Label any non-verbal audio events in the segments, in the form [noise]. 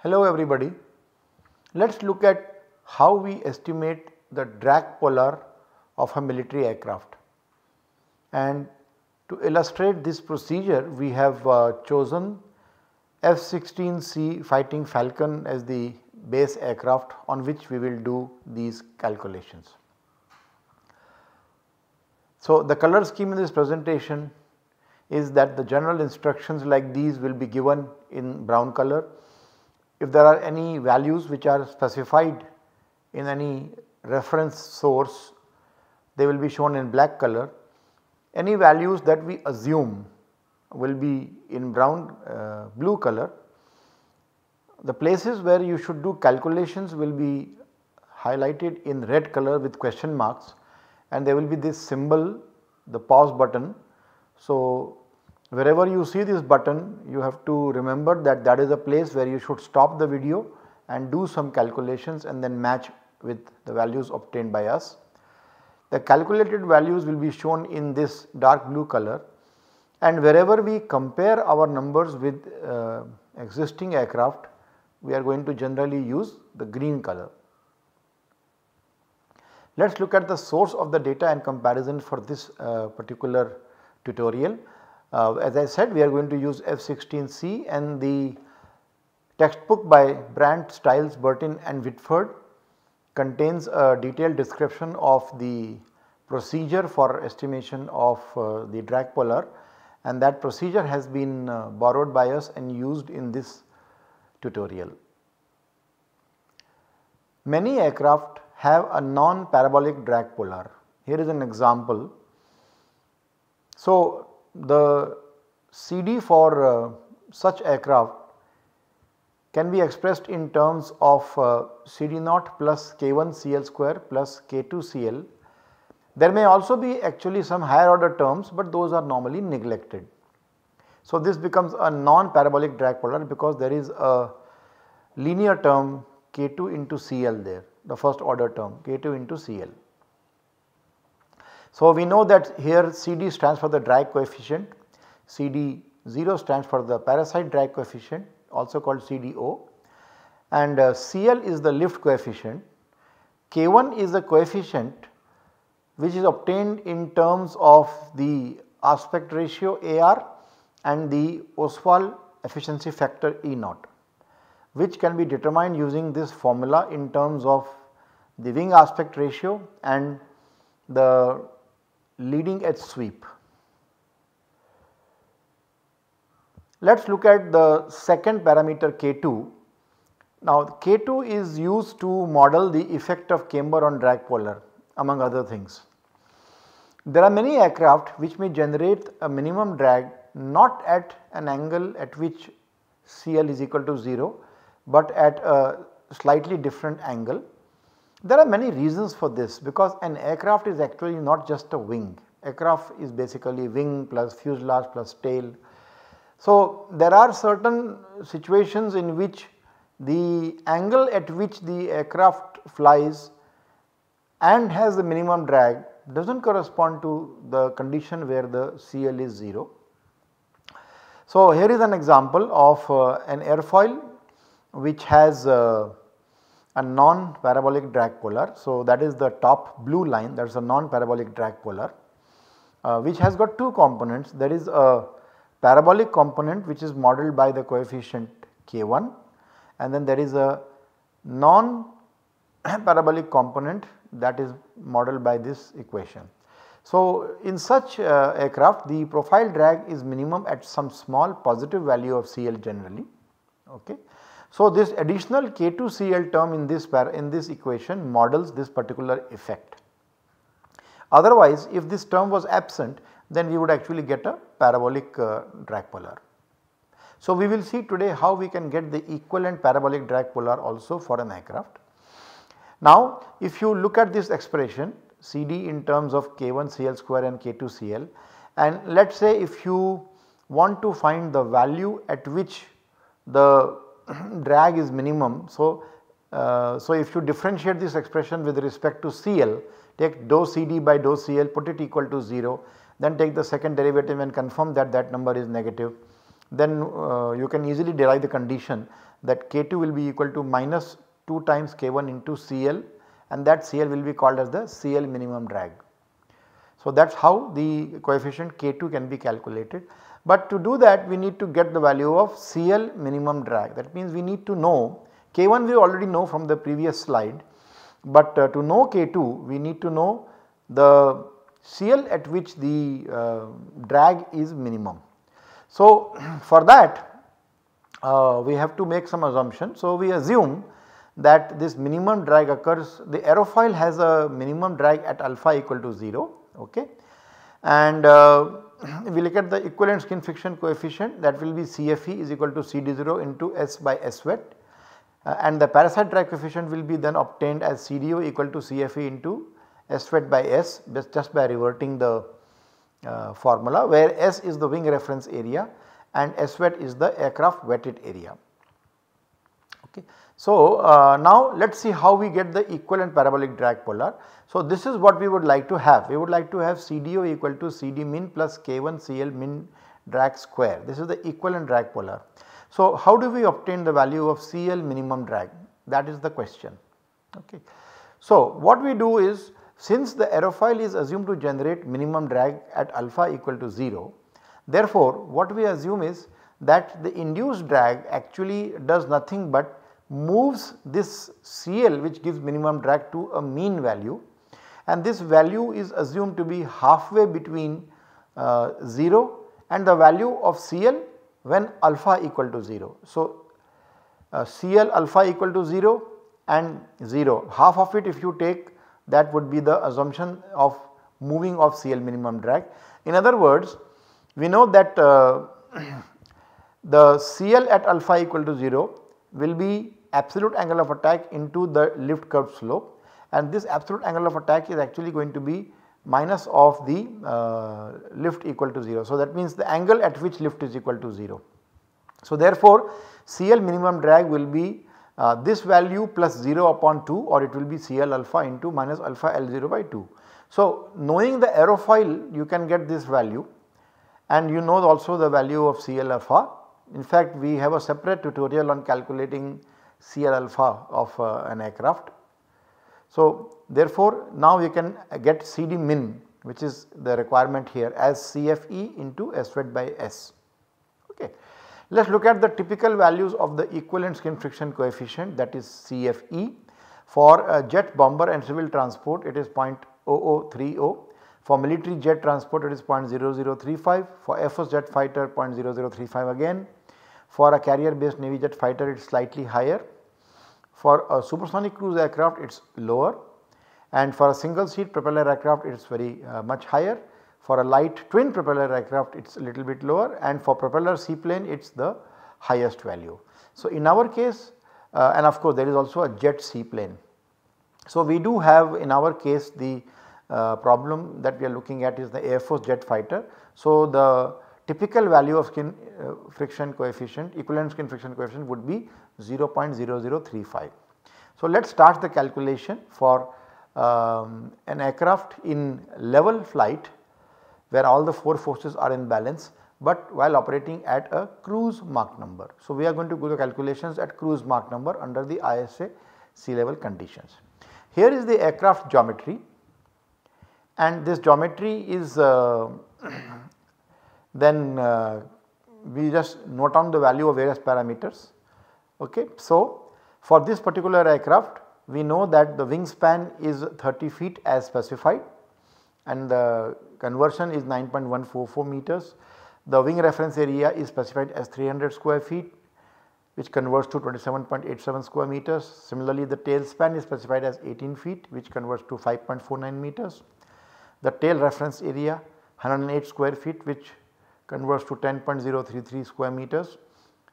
Hello everybody, let us look at how we estimate the drag polar of a military aircraft. And to illustrate this procedure we have uh, chosen F-16C fighting Falcon as the base aircraft on which we will do these calculations. So, the color scheme in this presentation is that the general instructions like these will be given in brown color. If there are any values which are specified in any reference source, they will be shown in black color. Any values that we assume will be in brown uh, blue color. The places where you should do calculations will be highlighted in red color with question marks and there will be this symbol the pause button. So, wherever you see this button you have to remember that that is a place where you should stop the video and do some calculations and then match with the values obtained by us. The calculated values will be shown in this dark blue color and wherever we compare our numbers with uh, existing aircraft we are going to generally use the green color. Let us look at the source of the data and comparison for this uh, particular tutorial. Uh, as I said we are going to use F16C and the textbook by Brandt, Stiles, Burton and Whitford contains a detailed description of the procedure for estimation of uh, the drag polar and that procedure has been uh, borrowed by us and used in this tutorial. Many aircraft have a non-parabolic drag puller. Here is an example. So, the CD for uh, such aircraft can be expressed in terms of uh, CD naught plus K1 CL square plus K2 CL there may also be actually some higher order terms but those are normally neglected. So this becomes a non-parabolic drag product because there is a linear term K2 into CL there the first order term K2 into CL. So we know that here CD stands for the drag coefficient, CD0 stands for the parasite drag coefficient also called CDO and uh, CL is the lift coefficient, K1 is the coefficient which is obtained in terms of the aspect ratio AR and the Oswald efficiency factor E naught which can be determined using this formula in terms of the wing aspect ratio and the leading edge sweep. Let us look at the second parameter K2. Now K2 is used to model the effect of camber on drag polar among other things. There are many aircraft which may generate a minimum drag not at an angle at which CL is equal to 0, but at a slightly different angle. There are many reasons for this because an aircraft is actually not just a wing, aircraft is basically wing plus fuselage plus tail. So, there are certain situations in which the angle at which the aircraft flies and has the minimum drag does not correspond to the condition where the CL is 0. So, here is an example of uh, an airfoil which has uh, a non-parabolic drag polar. So, that is the top blue line that is a non-parabolic drag polar uh, which has got two components. There is a parabolic component which is modeled by the coefficient k1 and then there is a non-parabolic component that is modeled by this equation. So, in such uh, aircraft the profile drag is minimum at some small positive value of CL generally. Okay. So, this additional K2CL term in this in this equation models this particular effect. Otherwise, if this term was absent then we would actually get a parabolic uh, drag polar. So, we will see today how we can get the equivalent parabolic drag polar also for an aircraft. Now if you look at this expression CD in terms of K1Cl square and K2Cl and let us say if you want to find the value at which the [clears throat] drag is minimum. So, uh, so if you differentiate this expression with respect to Cl take dou CD by dou Cl put it equal to 0 then take the second derivative and confirm that that number is negative then uh, you can easily derive the condition that K2 will be equal to minus 2 times K1 into CL and that CL will be called as the CL minimum drag. So that is how the coefficient K2 can be calculated. But to do that we need to get the value of CL minimum drag that means we need to know K1 we already know from the previous slide but uh, to know K2 we need to know the CL at which the uh, drag is minimum. So [clears throat] for that uh, we have to make some assumption. So we assume that this minimum drag occurs the aerofoil has a minimum drag at alpha equal to 0 okay and uh, [clears throat] we look at the equivalent skin friction coefficient that will be CFE is equal to CD0 into S by S wet uh, and the parasite drag coefficient will be then obtained as CDO equal to CFE into S wet by S just, by reverting the uh, formula where S is the wing reference area and S wet is the aircraft wetted area. Okay. So, uh, now let us see how we get the equivalent parabolic drag polar. So, this is what we would like to have. We would like to have CDO equal to CD min plus K1 CL min drag square. This is the equivalent drag polar. So, how do we obtain the value of CL minimum drag? That is the question. Okay. So, what we do is since the aerofoil is assumed to generate minimum drag at alpha equal to 0, therefore, what we assume is that the induced drag actually does nothing but moves this CL which gives minimum drag to a mean value and this value is assumed to be halfway between uh, 0 and the value of CL when alpha equal to 0. So, uh, CL alpha equal to 0 and 0 half of it if you take that would be the assumption of moving of CL minimum drag. In other words we know that uh, [clears throat] the CL at alpha equal to 0 will be absolute angle of attack into the lift curve slope and this absolute angle of attack is actually going to be minus of the uh, lift equal to 0. So, that means the angle at which lift is equal to 0. So, therefore, CL minimum drag will be uh, this value plus 0 upon 2 or it will be CL alpha into minus alpha L0 by 2. So, knowing the aerofoil you can get this value and you know also the value of CL alpha. In fact, we have a separate tutorial on calculating CL alpha of uh, an aircraft. So therefore now you can get CD min which is the requirement here as CFE into wet by S. Okay. Let us look at the typical values of the equivalent skin friction coefficient that is CFE. For jet bomber and civil transport it is 0.0030, for military jet transport it is 0.0035, for FS jet fighter 0.0035 again, for a carrier based navy jet fighter it is slightly higher for a supersonic cruise aircraft it is lower and for a single seat propeller aircraft it is very uh, much higher. For a light twin propeller aircraft it is a little bit lower and for propeller seaplane it is the highest value. So in our case uh, and of course there is also a jet seaplane. So we do have in our case the uh, problem that we are looking at is the Air Force jet fighter. So the typical value of skin uh, friction coefficient equivalent skin friction coefficient would be 0.0035. So let us start the calculation for um, an aircraft in level flight where all the 4 forces are in balance but while operating at a cruise Mach number. So we are going to do the calculations at cruise Mach number under the ISA sea level conditions. Here is the aircraft geometry and this geometry is uh, [clears throat] then uh, we just note down the value of various parameters Okay. So, for this particular aircraft we know that the wingspan is 30 feet as specified and the conversion is 9.144 meters. The wing reference area is specified as 300 square feet which converts to 27.87 square meters. Similarly, the tail span is specified as 18 feet which converts to 5.49 meters. The tail reference area 108 square feet which converts to 10.033 square meters.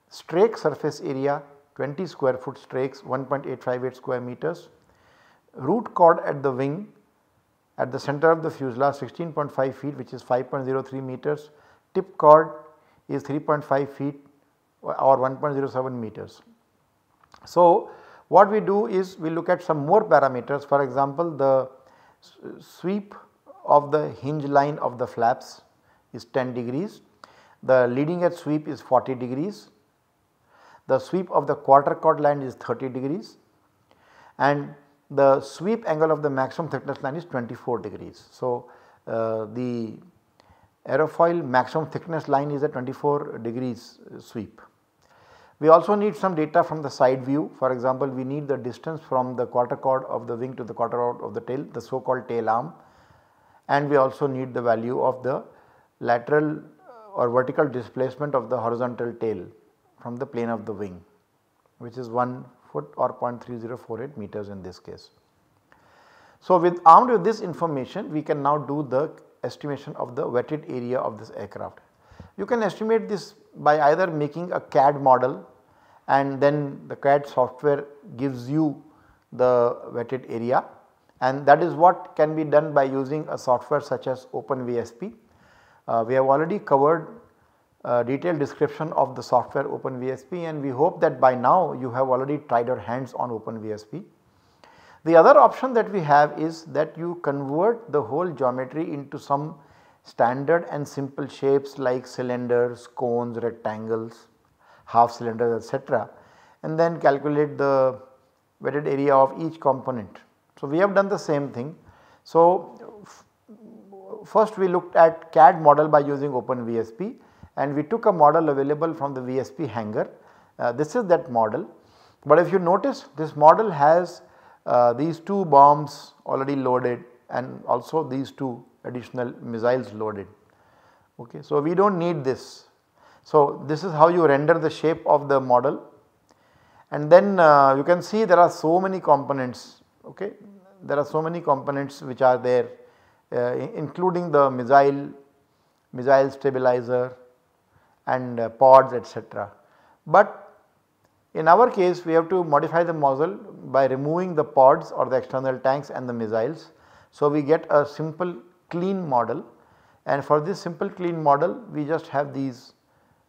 Strake surface area 20 square foot strikes 1.858 square meters. Root chord at the wing at the center of the fuselage 16.5 feet which is 5.03 meters. Tip chord is 3.5 feet or 1.07 meters. So, what we do is we look at some more parameters for example the sweep of the hinge line of the flaps is 10 degrees, the leading edge sweep is 40 degrees, the sweep of the quarter chord line is 30 degrees and the sweep angle of the maximum thickness line is 24 degrees. So, uh, the aerofoil maximum thickness line is a 24 degrees sweep. We also need some data from the side view for example we need the distance from the quarter chord of the wing to the quarter chord of the tail the so called tail arm and we also need the value of the lateral uh, or vertical displacement of the horizontal tail from the plane of the wing which is 1 foot or 0.3048 meters in this case. So, with armed with this information we can now do the estimation of the wetted area of this aircraft. You can estimate this by either making a CAD model and then the CAD software gives you the wetted area and that is what can be done by using a software such as OpenVSP. Uh, we have already covered uh, detailed description of the software OpenVSP and we hope that by now you have already tried your hands on OpenVSP. The other option that we have is that you convert the whole geometry into some standard and simple shapes like cylinders, cones, rectangles, half cylinders etc. and then calculate the weighted area of each component. So, we have done the same thing. So, first we looked at CAD model by using OpenVSP and we took a model available from the VSP hangar. Uh, this is that model. But if you notice this model has uh, these two bombs already loaded and also these two additional missiles loaded. Okay, so we do not need this. So this is how you render the shape of the model and then uh, you can see there are so many components okay there are so many components which are there uh, including the missile missile stabilizer and uh, pods etc. But in our case we have to modify the model by removing the pods or the external tanks and the missiles. So we get a simple clean model and for this simple clean model we just have these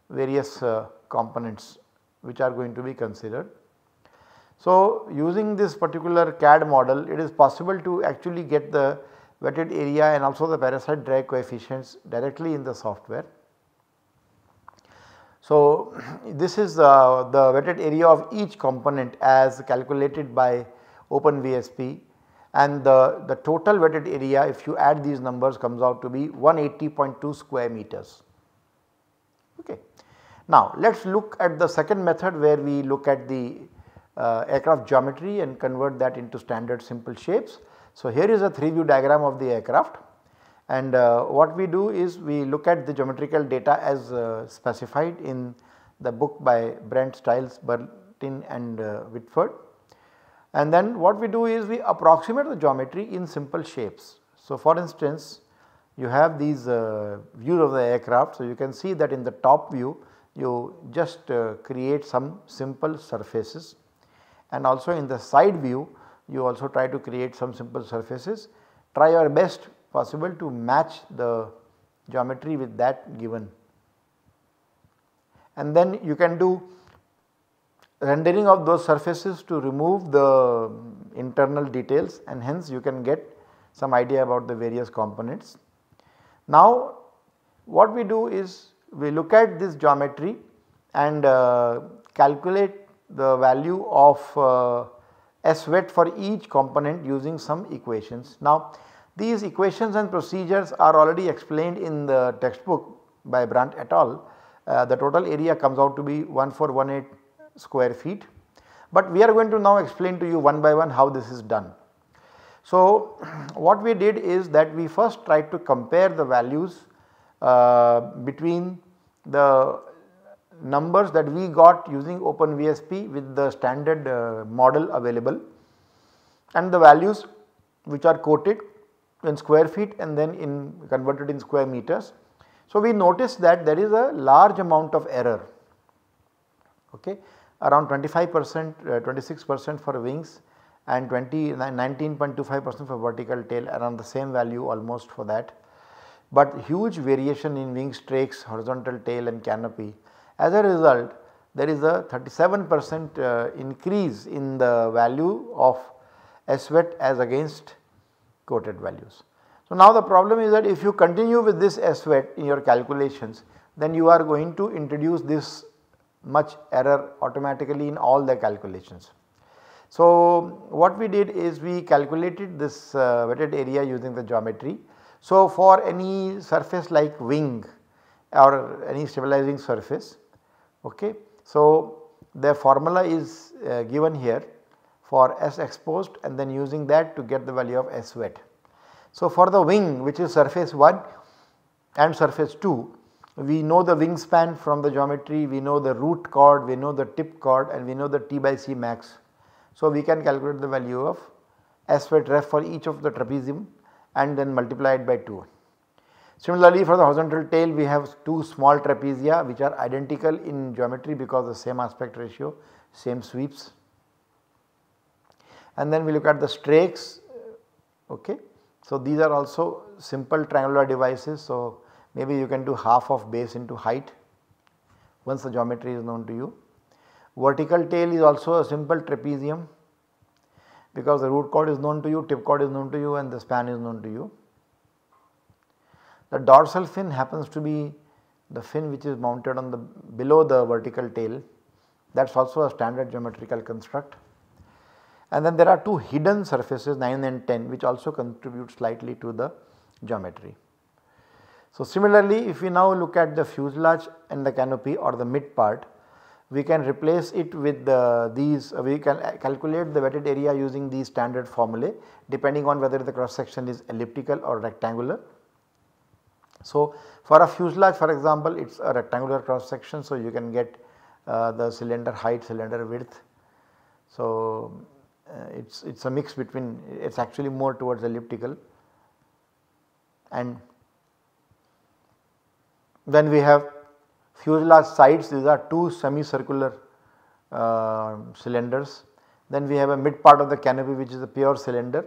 various uh, components which are going to be considered. So using this particular CAD model it is possible to actually get the wetted area and also the parasite drag coefficients directly in the software. So, [clears throat] this is uh, the wetted area of each component as calculated by OpenVSP and the, the total wetted area if you add these numbers comes out to be 180.2 square meters. Okay. Now, let us look at the second method where we look at the uh, aircraft geometry and convert that into standard simple shapes. So, here is a 3 view diagram of the aircraft and uh, what we do is we look at the geometrical data as uh, specified in the book by Brent, Stiles, Bertin and uh, Whitford. And then what we do is we approximate the geometry in simple shapes. So for instance, you have these uh, views of the aircraft. So you can see that in the top view, you just uh, create some simple surfaces and also in the side view, you also try to create some simple surfaces. Try your best possible to match the geometry with that given. And then you can do rendering of those surfaces to remove the internal details and hence you can get some idea about the various components. Now what we do is we look at this geometry and uh, calculate the value of uh, S wet for each component using some equations. Now these equations and procedures are already explained in the textbook by Brandt et al. Uh, the total area comes out to be 1418 square feet. But we are going to now explain to you one by one how this is done. So [clears throat] what we did is that we first tried to compare the values uh, between the numbers that we got using OpenVSP with the standard uh, model available and the values which are quoted in square feet and then in converted in square meters. So, we notice that there is a large amount of error okay around 25 percent uh, 26 percent for wings and 20 19.25 percent for vertical tail around the same value almost for that. But huge variation in wing strakes, horizontal tail and canopy. As a result there is a 37 percent uh, increase in the value of SWET as against quoted values. So now the problem is that if you continue with this SWET in your calculations then you are going to introduce this much error automatically in all the calculations. So what we did is we calculated this uh, wetted area using the geometry. So for any surface like wing or any stabilizing surface okay. So the formula is uh, given here for S exposed and then using that to get the value of S wet. So, for the wing which is surface 1 and surface 2 we know the wingspan from the geometry, we know the root chord, we know the tip chord and we know the T by C max. So, we can calculate the value of S wet ref for each of the trapezium and then multiply it by 2. Similarly, for the horizontal tail we have two small trapezia which are identical in geometry because the same aspect ratio, same sweeps and then we look at the strakes okay. So these are also simple triangular devices so maybe you can do half of base into height once the geometry is known to you. Vertical tail is also a simple trapezium because the root chord is known to you, tip chord is known to you and the span is known to you. The dorsal fin happens to be the fin which is mounted on the below the vertical tail that is also a standard geometrical construct. And then there are two hidden surfaces 9 and 10 which also contribute slightly to the geometry. So similarly if we now look at the fuselage and the canopy or the mid part we can replace it with the, these uh, we can uh, calculate the wetted area using these standard formulae depending on whether the cross section is elliptical or rectangular. So for a fuselage for example it is a rectangular cross section so you can get uh, the cylinder height cylinder width. So uh, it's, it's a mix between it's actually more towards elliptical and then we have fuselage sides these are two semicircular uh, cylinders then we have a mid part of the canopy which is a pure cylinder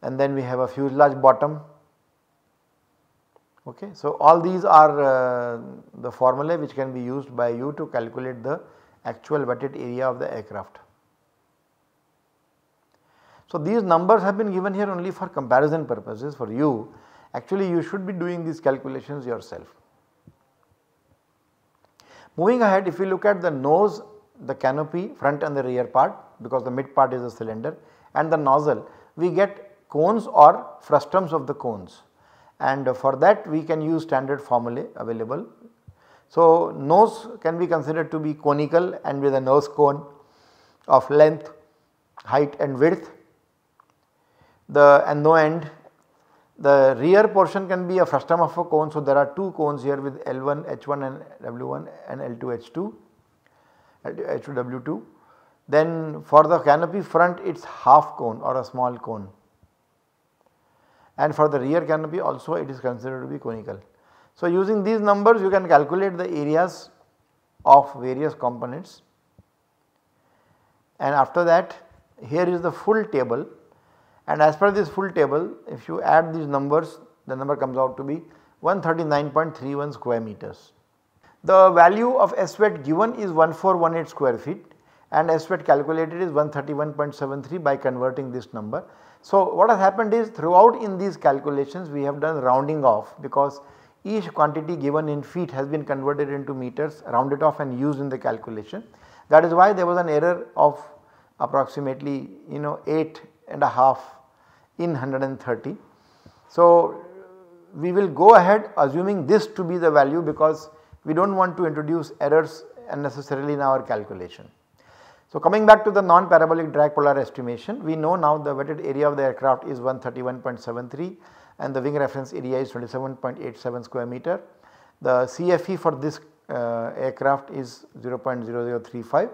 and then we have a fuselage bottom okay. So all these are uh, the formulae which can be used by you to calculate the actual wetted area of the aircraft. So, these numbers have been given here only for comparison purposes for you actually you should be doing these calculations yourself. Moving ahead if we look at the nose, the canopy front and the rear part because the mid part is a cylinder and the nozzle we get cones or frustums of the cones and for that we can use standard formulae available. So, nose can be considered to be conical and with a nose cone of length, height and width the and no end. The rear portion can be a frustum of a cone. So, there are 2 cones here with L1 H1 and W1 and L2 H2 H2 W2. Then for the canopy front it is half cone or a small cone and for the rear canopy also it is considered to be conical. So, using these numbers you can calculate the areas of various components and after that here is the full table and as per this full table, if you add these numbers, the number comes out to be 139.31 square meters. The value of SWET given is 1418 square feet and SWET calculated is 131.73 by converting this number. So what has happened is throughout in these calculations we have done rounding off because each quantity given in feet has been converted into meters rounded off and used in the calculation. That is why there was an error of approximately you know eight and a half in 130. So, we will go ahead assuming this to be the value because we do not want to introduce errors unnecessarily in our calculation. So, coming back to the non-parabolic drag polar estimation, we know now the wetted area of the aircraft is 131.73 and the wing reference area is 27.87 square meter. The CFE for this uh, aircraft is 0.0035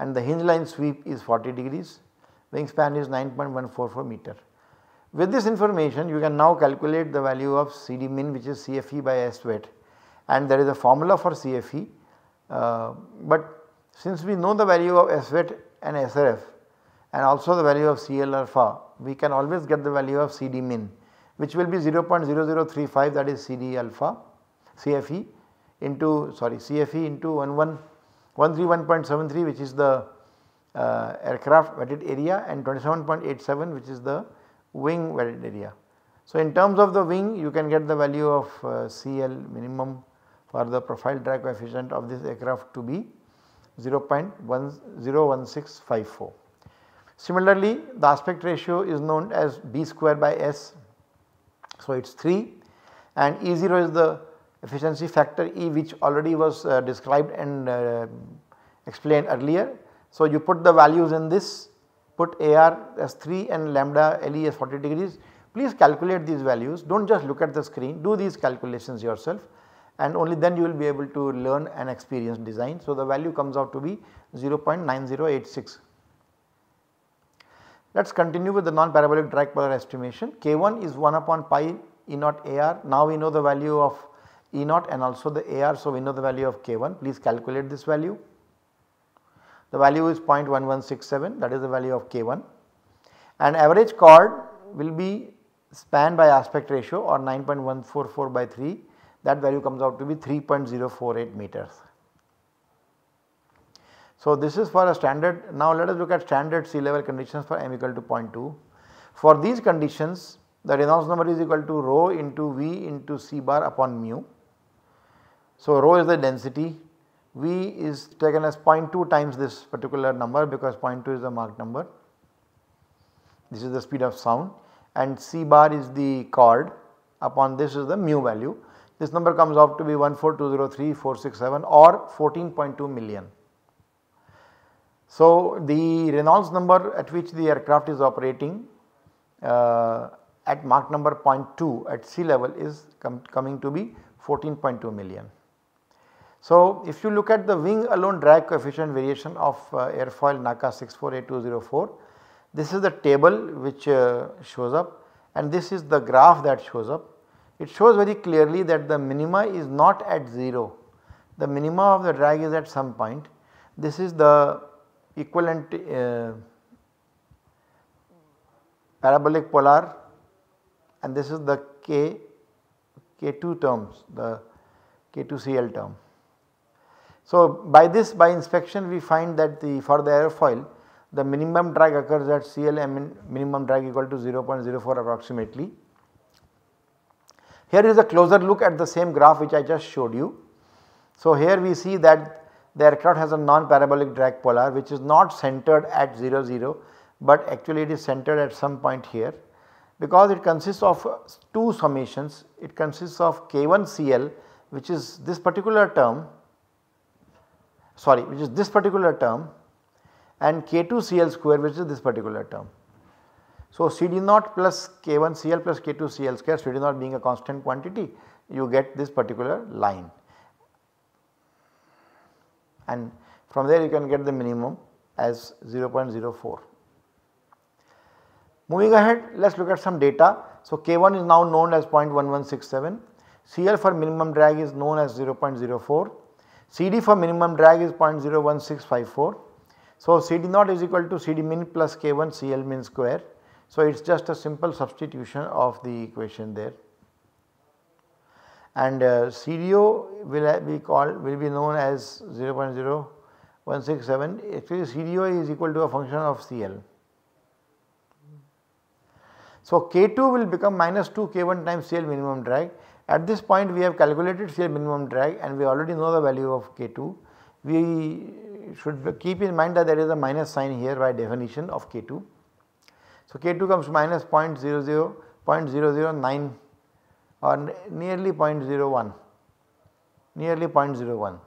and the hinge line sweep is 40 degrees, wingspan is 9.144 meter. With this information you can now calculate the value of CD min which is CFE by S wet and there is a formula for CFE uh, but since we know the value of S wet and SRF and also the value of CL alpha we can always get the value of CD min which will be 0.0035 that is CD alpha CFE into sorry CFE into 131.73 which is the uh, aircraft wetted area and 27.87 which is the wing wetted area. So in terms of the wing you can get the value of uh, CL minimum for the profile drag coefficient of this aircraft to be 0.101654. Similarly the aspect ratio is known as B square by S. So it is 3 and E0 is the efficiency factor E which already was uh, described and uh, explained earlier. So you put the values in this put AR as 3 and lambda LE as 40 degrees. Please calculate these values, do not just look at the screen, do these calculations yourself and only then you will be able to learn and experience design. So, the value comes out to be 0.9086. Let us continue with the non-parabolic drag polar estimation. K1 is 1 upon pi E 0 AR. Now we know the value of E 0 and also the AR. So, we know the value of K1. Please calculate this value the value is 0.1167 that is the value of K1 and average chord will be span by aspect ratio or 9.144 by 3 that value comes out to be 3.048 meters. So, this is for a standard now let us look at standard sea level conditions for m equal to 0.2. For these conditions the Reynolds number is equal to rho into V into C bar upon mu. So, rho is the density V is taken as 0.2 times this particular number because 0.2 is the Mach number. This is the speed of sound and C bar is the chord upon this is the mu value. This number comes out to be 14203.467 or 14.2 million. So the Reynolds number at which the aircraft is operating uh, at Mach number 0.2 at sea level is com coming to be 14.2 million. So, if you look at the wing alone drag coefficient variation of uh, airfoil NACA 648204, this is the table which uh, shows up and this is the graph that shows up. It shows very clearly that the minima is not at 0, the minima of the drag is at some point. This is the equivalent uh, parabolic polar and this is the k k2 terms, the k2cl term. So, by this by inspection we find that the for the airfoil the minimum drag occurs at CLM minimum drag equal to 0.04 approximately. Here is a closer look at the same graph which I just showed you. So, here we see that the aircraft has a non-parabolic drag polar which is not centered at 0 0 but actually it is centered at some point here because it consists of two summations it consists of k1 CL which is this particular term sorry which is this particular term and K2Cl square which is this particular term. So CD0 plus K1Cl plus K2Cl square CD0 being a constant quantity you get this particular line and from there you can get the minimum as 0.04. Moving ahead let us look at some data. So K1 is now known as 0.1167, Cl for minimum drag is known as 0.04 CD for minimum drag is 0.01654. So, CD naught is equal to CD min plus K1 CL min square. So, it is just a simple substitution of the equation there. And uh, CDO will be called will be known as 0.0167 actually CDO is equal to a function of CL. So, K2 will become minus 2 K1 times CL minimum drag at this point we have calculated shear minimum drag and we already know the value of K2. We should keep in mind that there is a minus sign here by definition of K2. So K2 comes to minus 0, 0, 0.009 or nearly 0.01, nearly 0.01.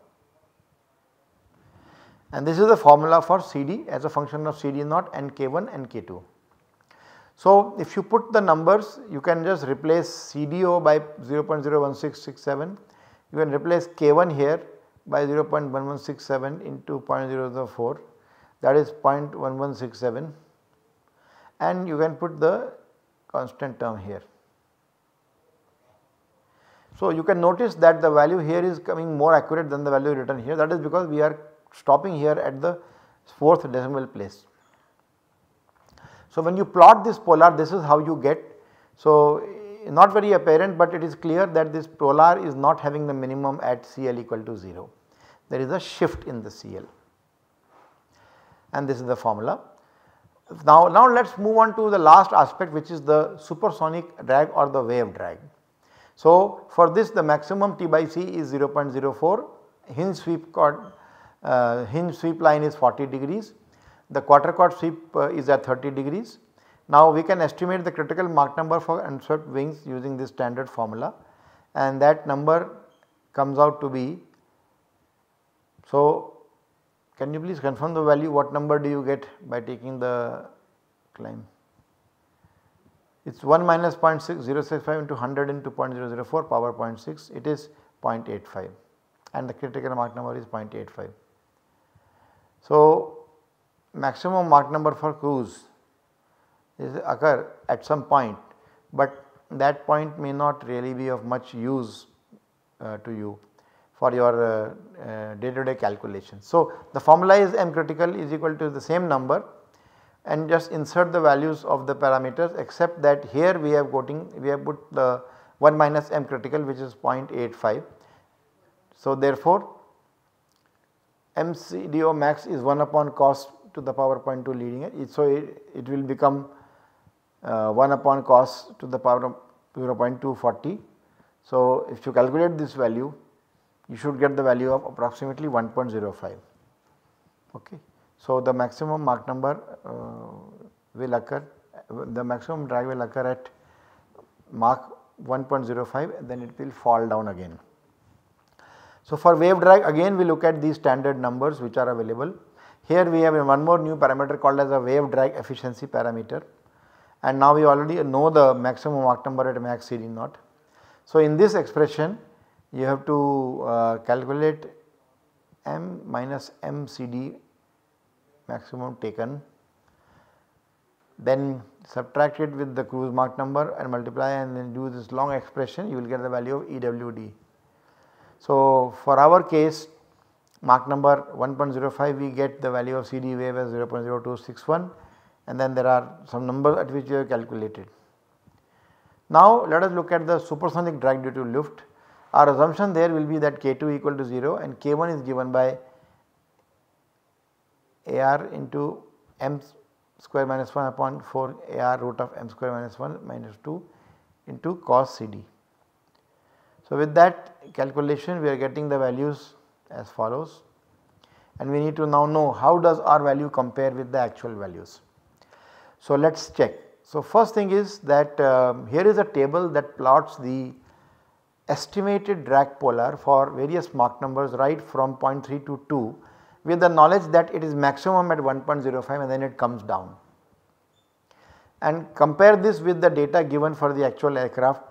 And this is the formula for CD as a function of CD0 and K1 and K2. So, if you put the numbers you can just replace CDO by 0.01667, you can replace K1 here by 0.1167 into 0.004 that is 0.1167 and you can put the constant term here. So, you can notice that the value here is coming more accurate than the value written here that is because we are stopping here at the fourth decimal place. So, when you plot this polar this is how you get. So, not very apparent but it is clear that this polar is not having the minimum at CL equal to 0. There is a shift in the CL and this is the formula. Now, now let us move on to the last aspect which is the supersonic drag or the wave drag. So, for this the maximum T by C is 0.04 hinge sweep chord, uh, hinge sweep line is 40 degrees the quarter chord sweep uh, is at 30 degrees. Now we can estimate the critical Mach number for unswept wings using this standard formula and that number comes out to be. So can you please confirm the value what number do you get by taking the climb? It is 1 minus 0.6065 into 100 into 0.004 power 0.6 it is 0.85 and the critical Mach number is 0.85. So maximum Mach number for cruise is occur at some point, but that point may not really be of much use uh, to you for your day to day calculation. So, the formula is m critical is equal to the same number and just insert the values of the parameters except that here we have quoting we have put the 1 minus m critical which is 0.85. So, therefore, MCDO max is 1 upon cos to the power point 2 leading edge. So, it, it will become uh, 1 upon cos to the power of 0.240. So, if you calculate this value you should get the value of approximately 1.05. Okay. So, the maximum Mach number uh, will occur the maximum drag will occur at Mach 1.05 then it will fall down again. So, for wave drag again we look at these standard numbers which are available here we have one more new parameter called as a wave drag efficiency parameter and now we already know the maximum Mach number at max CD naught. So in this expression you have to uh, calculate m minus mcd maximum taken then subtract it with the cruise Mach number and multiply and then do this long expression you will get the value of EWD. So for our case Mach number 1.05 we get the value of CD wave as 0.0261 and then there are some numbers at which we have calculated. Now let us look at the supersonic drag due to lift. Our assumption there will be that K2 equal to 0 and K1 is given by AR into m square minus 1 upon 4 AR root of m square minus 1 minus 2 into cos CD. So with that calculation we are getting the values as follows and we need to now know how does R value compare with the actual values. So let us check. So first thing is that um, here is a table that plots the estimated drag polar for various Mach numbers right from 0.3 to 2 with the knowledge that it is maximum at 1.05 and then it comes down. And compare this with the data given for the actual aircraft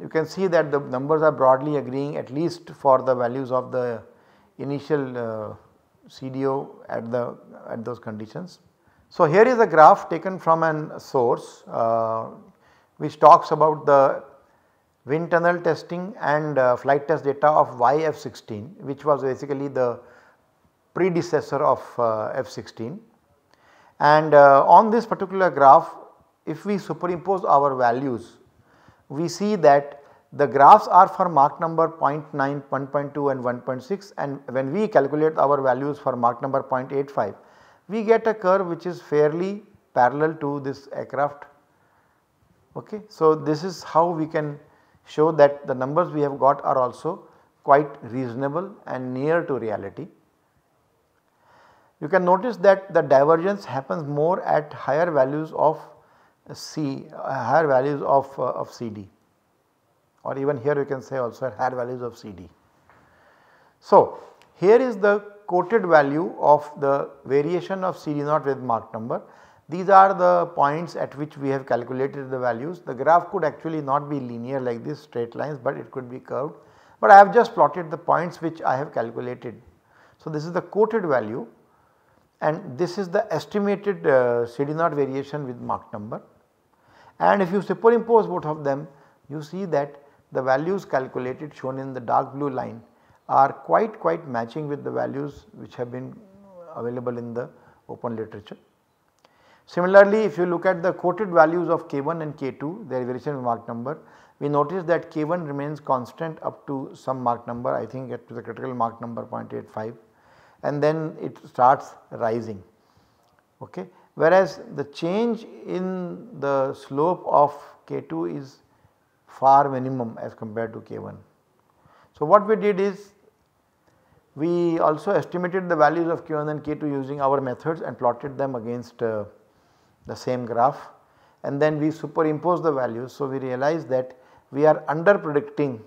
you can see that the numbers are broadly agreeing at least for the values of the initial uh, CDO at the at those conditions. So here is a graph taken from an source uh, which talks about the wind tunnel testing and uh, flight test data of YF16 which was basically the predecessor of uh, F16 and uh, on this particular graph if we superimpose our values we see that the graphs are for Mach number 0.9, 1.2 and 1.6 and when we calculate our values for Mach number 0.85 we get a curve which is fairly parallel to this aircraft. Okay. So, this is how we can show that the numbers we have got are also quite reasonable and near to reality. You can notice that the divergence happens more at higher values of C uh, higher values of, uh, of CD or even here you can say also higher values of CD. So here is the quoted value of the variation of CD naught with Mach number. These are the points at which we have calculated the values. The graph could actually not be linear like this straight lines but it could be curved. But I have just plotted the points which I have calculated. So this is the quoted value and this is the estimated uh, CD naught variation with Mach number and if you superimpose both of them you see that the values calculated shown in the dark blue line are quite quite matching with the values which have been available in the open literature. Similarly, if you look at the quoted values of K1 and K2 their variation with Mach number we notice that K1 remains constant up to some Mach number I think at the critical Mach number 0.85 and then it starts rising. Okay whereas the change in the slope of K2 is far minimum as compared to K1. So, what we did is we also estimated the values of Q1 and K2 using our methods and plotted them against uh, the same graph and then we superimpose the values. So, we realize that we are under predicting,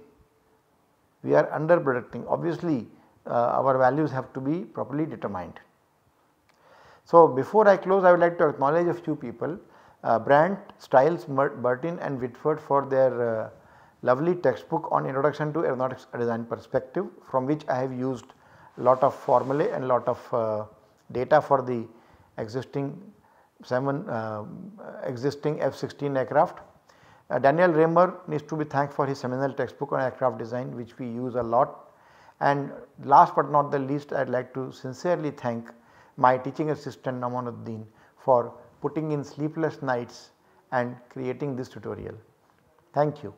we are under predicting obviously uh, our values have to be properly determined. So, before I close I would like to acknowledge a few people uh, Brandt, Stiles, Burton and Whitford for their uh, lovely textbook on introduction to aeronautics design perspective from which I have used lot of formulae and lot of uh, data for the existing 7 uh, existing F-16 aircraft. Uh, Daniel Raymer needs to be thanked for his seminal textbook on aircraft design which we use a lot and last but not the least I would like to sincerely thank my teaching assistant Namanuddin for putting in sleepless nights and creating this tutorial. Thank you.